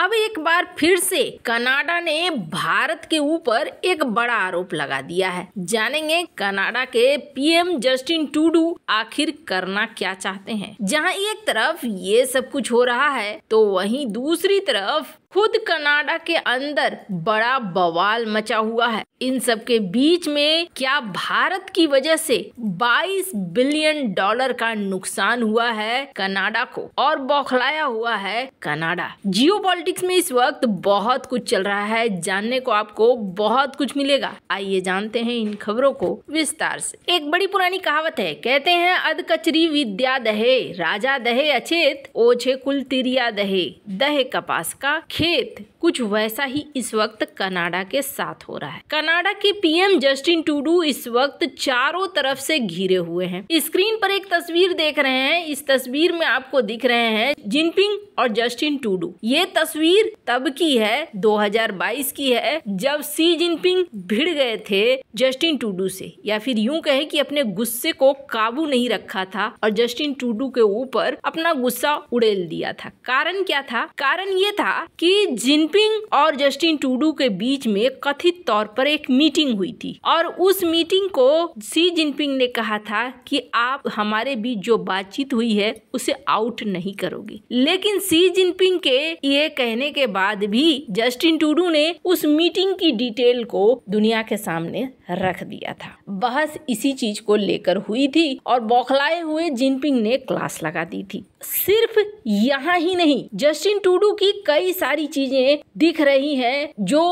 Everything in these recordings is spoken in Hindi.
अब एक बार फिर से कनाडा ने भारत के ऊपर एक बड़ा आरोप लगा दिया है जानेंगे कनाडा के पीएम जस्टिन टूडू आखिर करना क्या चाहते हैं जहां एक तरफ ये सब कुछ हो रहा है तो वहीं दूसरी तरफ खुद कनाडा के अंदर बड़ा बवाल मचा हुआ है इन सब के बीच में क्या भारत की वजह से 22 बिलियन डॉलर का नुकसान हुआ है कनाडा को और बौखलाया हुआ है कनाडा जियो पॉलिटिक्स में इस वक्त बहुत कुछ चल रहा है जानने को आपको बहुत कुछ मिलेगा आइए जानते हैं इन खबरों को विस्तार से एक बड़ी पुरानी कहावत है कहते हैं अध कचरी विद्या दहे राजा दहे अचेत ओछे कुल तिरिया दहे दहे कपास का खेत कुछ वैसा ही इस वक्त कनाडा के साथ हो रहा है कनाडा के पीएम जस्टिन टूडू इस वक्त चारों तरफ से घिरे हुए हैं स्क्रीन पर एक तस्वीर देख रहे हैं इस तस्वीर में आपको दिख रहे हैं जिनपिंग और जस्टिन टूडू ये तस्वीर तस्वीर तब की है 2022 की है जब सी जिनपिंग भिड़ गए थे जस्टिन टूडू से या फिर यूं कहे कि अपने गुस्से को काबू नहीं रखा था और जस्टिन टूडू के ऊपर अपना गुस्सा उड़ेल दिया था कारण क्या था कारण ये था कि जिनपिंग और जस्टिन टूडू के बीच में कथित तौर पर एक मीटिंग हुई थी और उस मीटिंग को सी जिनपिंग ने कहा था कि आप हमारे बीच जो बातचीत हुई है उसे आउट नहीं करोगे लेकिन सी जिनपिंग के ये कह कहने के बाद भी जस्टिन टूडू ने उस मीटिंग की डिटेल को दुनिया के सामने रख दिया था बहस इसी चीज को लेकर हुई थी और बौखलाए हुए जिनपिंग ने क्लास लगा दी थी सिर्फ यहाँ ही नहीं जस्टिन टूडू की कई सारी चीजें दिख रही हैं जो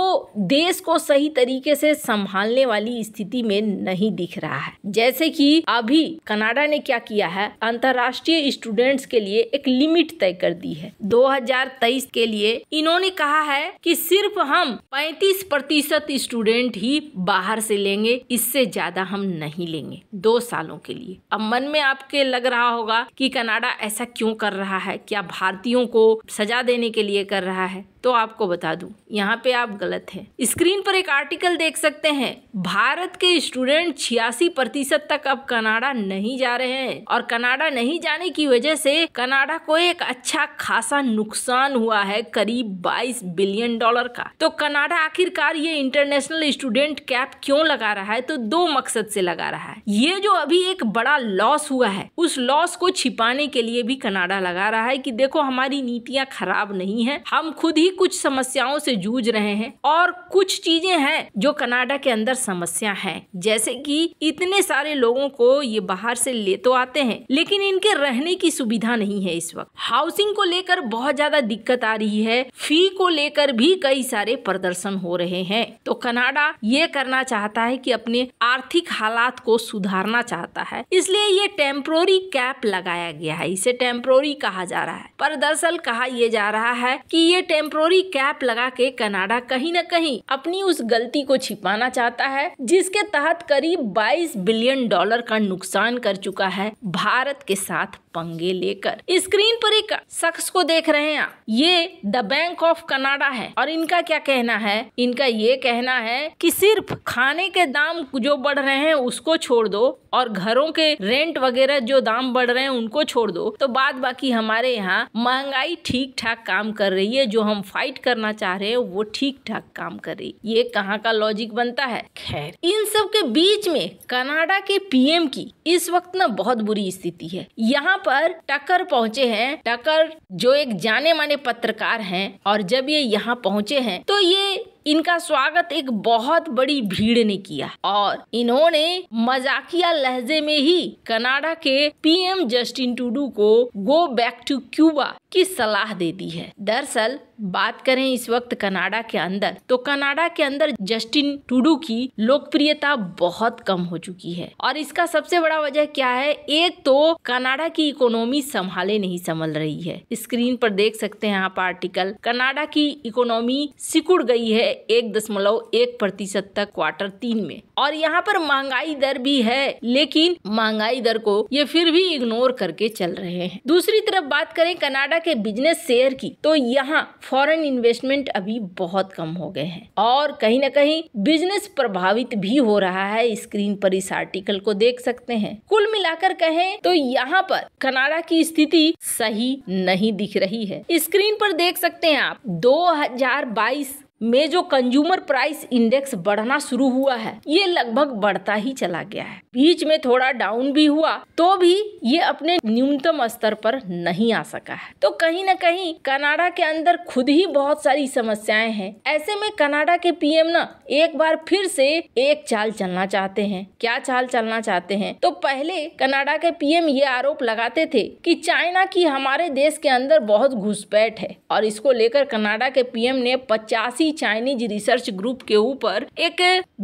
देश को सही तरीके से संभालने वाली स्थिति में नहीं दिख रहा है जैसे कि अभी कनाडा ने क्या किया है अंतर्राष्ट्रीय स्टूडेंट्स के लिए एक लिमिट तय कर दी है 2023 के लिए इन्होंने कहा है कि सिर्फ हम 35 प्रतिशत स्टूडेंट ही बाहर से लेंगे इससे ज्यादा हम नहीं लेंगे दो सालों के लिए अब मन में आपके लग रहा होगा की कनाडा ऐसा क्यों कर रहा है क्या भारतीयों को सजा देने के लिए कर रहा है तो आपको बता दूं यहाँ पे आप गलत हैं स्क्रीन पर एक आर्टिकल देख सकते हैं भारत के स्टूडेंट छियासी प्रतिशत तक अब कनाडा नहीं जा रहे हैं और कनाडा नहीं जाने की वजह से कनाडा को एक अच्छा खासा नुकसान हुआ है करीब 22 बिलियन डॉलर का तो कनाडा आखिरकार ये इंटरनेशनल स्टूडेंट कैप क्यों लगा रहा है तो दो मकसद से लगा रहा है ये जो अभी एक बड़ा लॉस हुआ है उस लॉस को छिपाने के लिए भी कनाडा लगा रहा है की देखो हमारी नीतियाँ खराब नहीं है हम खुद ही कुछ समस्याओं से जूझ रहे हैं और कुछ चीजें हैं जो कनाडा के अंदर समस्या है जैसे कि इतने सारे लोगों को ये बाहर से ले तो आते हैं लेकिन इनके रहने की सुविधा नहीं है इस वक्त हाउसिंग को लेकर बहुत ज्यादा दिक्कत आ रही है फी को लेकर भी कई सारे प्रदर्शन हो रहे हैं तो कनाडा ये करना चाहता है कि अपने आर्थिक हालात को सुधारना चाहता है इसलिए ये टेम्प्रोरी कैप लगाया गया है इसे टेम्प्रोरी कहा जा रहा है पर दरअसल कहा यह जा रहा है कि ये टेम्प्रोरी टेम्प्रोरी कैप लगा के कनाडा कहीं न कहीं अपनी उस गलती को छिपाना चाहता है जिसके तहत करीब 22 बिलियन डॉलर का नुकसान कर चुका है भारत के साथ पंगे लेकर स्क्रीन पर एक शख्स को देख रहे हैं ये द बैंक ऑफ कनाडा है और इनका क्या कहना है इनका ये कहना है कि सिर्फ खाने के दाम जो बढ़ रहे हैं उसको छोड़ दो और घरों के रेंट वगैरह जो दाम बढ़ रहे हैं उनको छोड़ दो तो बाद बाकी हमारे यहाँ महंगाई ठीक ठाक काम कर रही है जो हम फाइट करना चाह रहे हैं वो ठीक ठाक काम कर रही ये कहाँ का लॉजिक बनता है खैर इन सब के बीच में कनाडा के पीएम की इस वक्त ना बहुत बुरी स्थिति है यहाँ पर टकर पहुंचे हैं टकर जो एक जाने माने पत्रकार हैं और जब ये यहाँ पहुंचे हैं तो ये इनका स्वागत एक बहुत बड़ी भीड़ ने किया और इन्होंने मजाकिया लहजे में ही कनाडा के पीएम जस्टिन टूडू को गो बैक टू क्यूबा की सलाह दे दी है दरअसल बात करें इस वक्त कनाडा के अंदर तो कनाडा के अंदर जस्टिन टूडू की लोकप्रियता बहुत कम हो चुकी है और इसका सबसे बड़ा वजह क्या है एक तो कनाडा की इकोनॉमी संभाले नहीं संभल रही है स्क्रीन पर देख सकते हैं आप आर्टिकल कनाडा की इकोनॉमी सिकुड़ गई है एक दशमलव एक प्रतिशत तक क्वार्टर तीन में और यहाँ पर महंगाई दर भी है लेकिन महंगाई दर को ये फिर भी इग्नोर करके चल रहे हैं दूसरी तरफ बात करें कनाडा के बिजनेस शेयर की तो यहाँ फॉरेन इन्वेस्टमेंट अभी बहुत कम हो गए हैं और कहीं ना कहीं बिजनेस प्रभावित भी हो रहा है स्क्रीन पर इस आर्टिकल को देख सकते हैं कुल मिलाकर कहें तो यहाँ पर कनाडा की स्थिति सही नहीं दिख रही है स्क्रीन पर देख सकते हैं आप 2022 में जो कंज्यूमर प्राइस इंडेक्स बढ़ना शुरू हुआ है ये लगभग बढ़ता ही चला गया है बीच में थोड़ा डाउन भी हुआ तो भी ये अपने न्यूनतम स्तर पर नहीं आ सका है तो कहीं ना कहीं कनाडा के अंदर खुद ही बहुत सारी समस्याएं हैं ऐसे में कनाडा के पीएम ना एक बार फिर से एक चाल चलना चाहते हैं क्या चाल चलना चाहते हैं तो पहले कनाडा के पीएम ये आरोप लगाते थे कि चाइना की हमारे देश के अंदर बहुत घुसपैठ है और इसको लेकर कनाडा के पीएम ने पचासी ही चाइनीज रिसर्च ग्रुप के ऊपर एक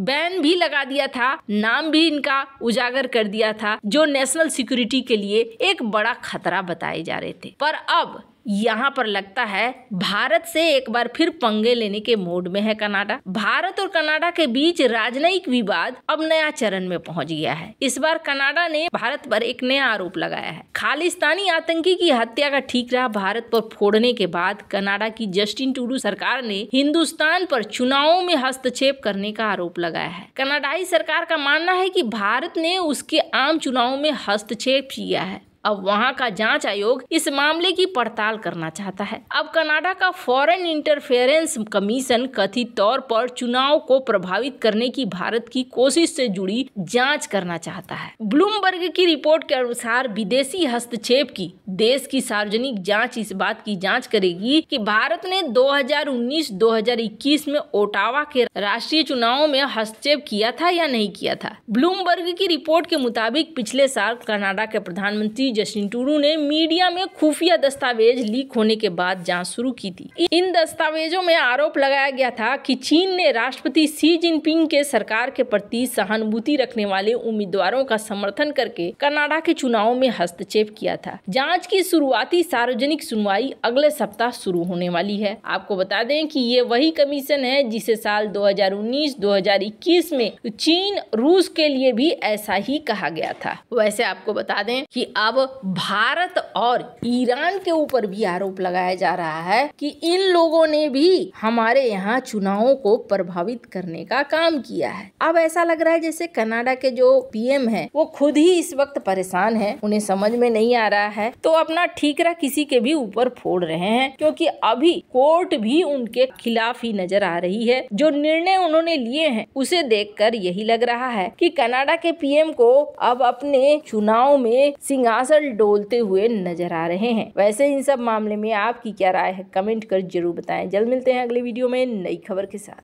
बैन भी लगा दिया था नाम भी इनका उजागर कर दिया था जो नेशनल सिक्योरिटी के लिए एक बड़ा खतरा बताए जा रहे थे पर अब यहाँ पर लगता है भारत से एक बार फिर पंगे लेने के मोड में है कनाडा भारत और कनाडा के बीच राजनयिक विवाद अब नया चरण में पहुंच गया है इस बार कनाडा ने भारत पर एक नया आरोप लगाया है खालिस्तानी आतंकी की हत्या का ठीक रहा भारत पर फोड़ने के बाद कनाडा की जस्टिन टूडू सरकार ने हिंदुस्तान पर चुनावों में हस्तक्षेप करने का आरोप लगाया है कनाडाई सरकार का मानना है की भारत ने उसके आम चुनाव में हस्तक्षेप किया है अब वहाँ का जांच आयोग इस मामले की पड़ताल करना चाहता है अब कनाडा का फॉरेन इंटरफेरेंस कमीशन कथित तौर पर चुनाव को प्रभावित करने की भारत की कोशिश से जुड़ी जांच करना चाहता है ब्लूमबर्ग की रिपोर्ट के अनुसार विदेशी हस्तक्षेप की देश की सार्वजनिक जांच इस बात की जांच करेगी कि भारत ने 2019-2021 में ओटावा के राष्ट्रीय चुनावों में हस्तक्षेप किया था या नहीं किया था ब्लूमबर्ग की रिपोर्ट के मुताबिक पिछले साल कनाडा के प्रधानमंत्री जस्टिन टूरू ने मीडिया में खुफिया दस्तावेज लीक होने के बाद जांच शुरू की थी इन दस्तावेजों में आरोप लगाया गया था कि चीन ने राष्ट्रपति सी जिनपिंग के सरकार के प्रति सहानुभूति रखने वाले उम्मीदवारों का समर्थन करके कनाडा के चुनाव में हस्तक्षेप किया था जाँच की शुरुआती सार्वजनिक सुनवाई अगले सप्ताह शुरू होने वाली है आपको बता दें की ये वही कमीशन है जिसे साल दो हजार में चीन रूस के लिए भी ऐसा ही कहा गया था वैसे आपको बता दें कि अब भारत और ईरान के ऊपर भी आरोप लगाया जा रहा है कि इन लोगों ने भी हमारे यहाँ चुनावों को प्रभावित करने का काम किया है अब ऐसा लग रहा है जैसे कनाडा के जो पीएम है वो खुद ही इस वक्त परेशान है उन्हें समझ में नहीं आ रहा है तो अपना ठीकरा किसी के भी ऊपर फोड़ रहे हैं क्योंकि अभी कोर्ट भी उनके खिलाफ ही नजर आ रही है जो निर्णय उन्होंने लिए हैं उसे देखकर यही लग रहा है कि कनाडा के पीएम को अब अपने चुनाव में सिंहासन मसल डोलते हुए नजर आ रहे हैं वैसे इन सब मामले में आपकी क्या राय है कमेंट कर जरूर बताएं जल्द मिलते हैं अगले वीडियो में नई खबर के साथ